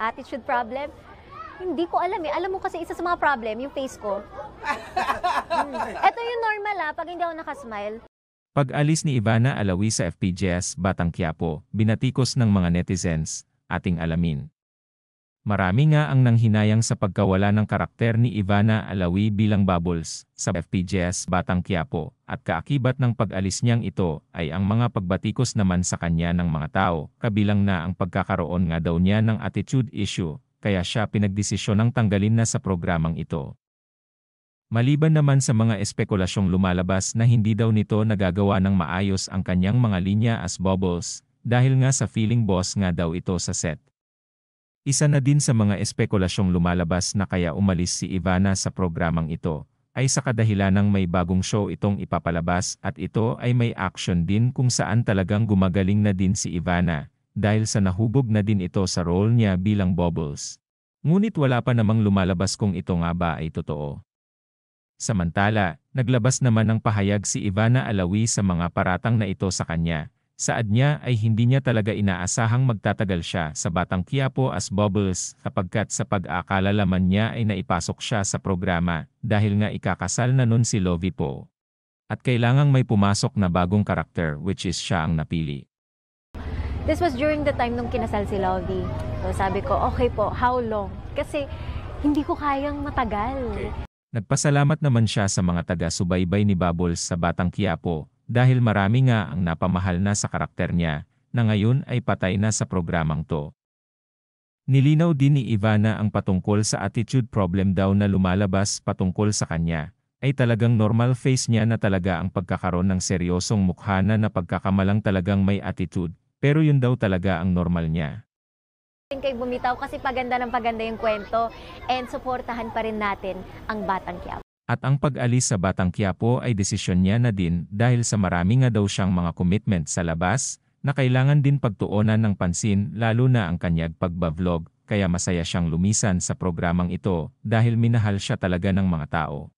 Attitude problem? Hindi ko alam eh. Alam mo kasi isa sa mga problem, yung face ko. Ito yung normal ah, pag hindi ako nakasmile. Pag-alis ni Ivana Alawi sa FPGS Batang Quiapo, binatikos ng mga netizens, ating alamin. Marami nga ang nanghinayang sa pagkawala ng karakter ni Ivana Alawi bilang Bubbles sa FPJS Batang Quiapo at kaakibat ng pag-alis niyang ito ay ang mga pagbatikos naman sa kanya ng mga tao kabilang na ang pagkakaroon nga daw niya ng attitude issue kaya siya pinagdesisyon ng tanggalin na sa programang ito. Maliban naman sa mga espekulasyong lumalabas na hindi daw nito nagagawa ng maayos ang kanyang mga linya as bubbles, dahil nga sa feeling boss nga daw ito sa set. Isa na din sa mga espekulasyong lumalabas na kaya umalis si Ivana sa programang ito, ay sa kadahilan ng may bagong show itong ipapalabas at ito ay may action din kung saan talagang gumagaling na din si Ivana, dahil sa nahubog na din ito sa role niya bilang Bubbles. Ngunit wala pa namang lumalabas kung ito nga ba ay totoo. Samantala, naglabas naman ng pahayag si Ivana Alawi sa mga paratang na ito sa kanya, Saad niya ay hindi niya talaga inaasahang magtatagal siya sa Batang Quiapo as Bubbles kapagkat sa pag-aakala laman niya ay naipasok siya sa programa dahil nga ikakasal na nun si Lovie po. At kailangang may pumasok na bagong karakter which is siya ang napili. This was during the time nung kinasal si Lovie. So sabi ko, okay po, how long? Kasi hindi ko kayang matagal. Okay. Nagpasalamat naman siya sa mga taga-subaybay ni Bubbles sa Batang Quiapo dahil marami nga ang napamahal na sa karakter niya na ngayon ay patay na sa programang to. Nilinaw din ni Ivana ang patungkol sa attitude problem daw na lumalabas patungkol sa kanya, ay talagang normal face niya na talaga ang pagkakaroon ng seryosong mukha na na pagkakamalang talagang may attitude, pero yun daw talaga ang normal niya kay bumitaw kasi paganda ng paganda yung kwento and suportahan pa rin natin ang Batang Quiapo. At ang pag-alis sa Batang Quiapo ay desisyon niya na din dahil sa marami nga daw siyang mga commitment sa labas na kailangan din pagtuonan ng pansin lalo na ang kanyag pagbablog kaya masaya siyang lumisan sa programang ito dahil minahal siya talaga ng mga tao.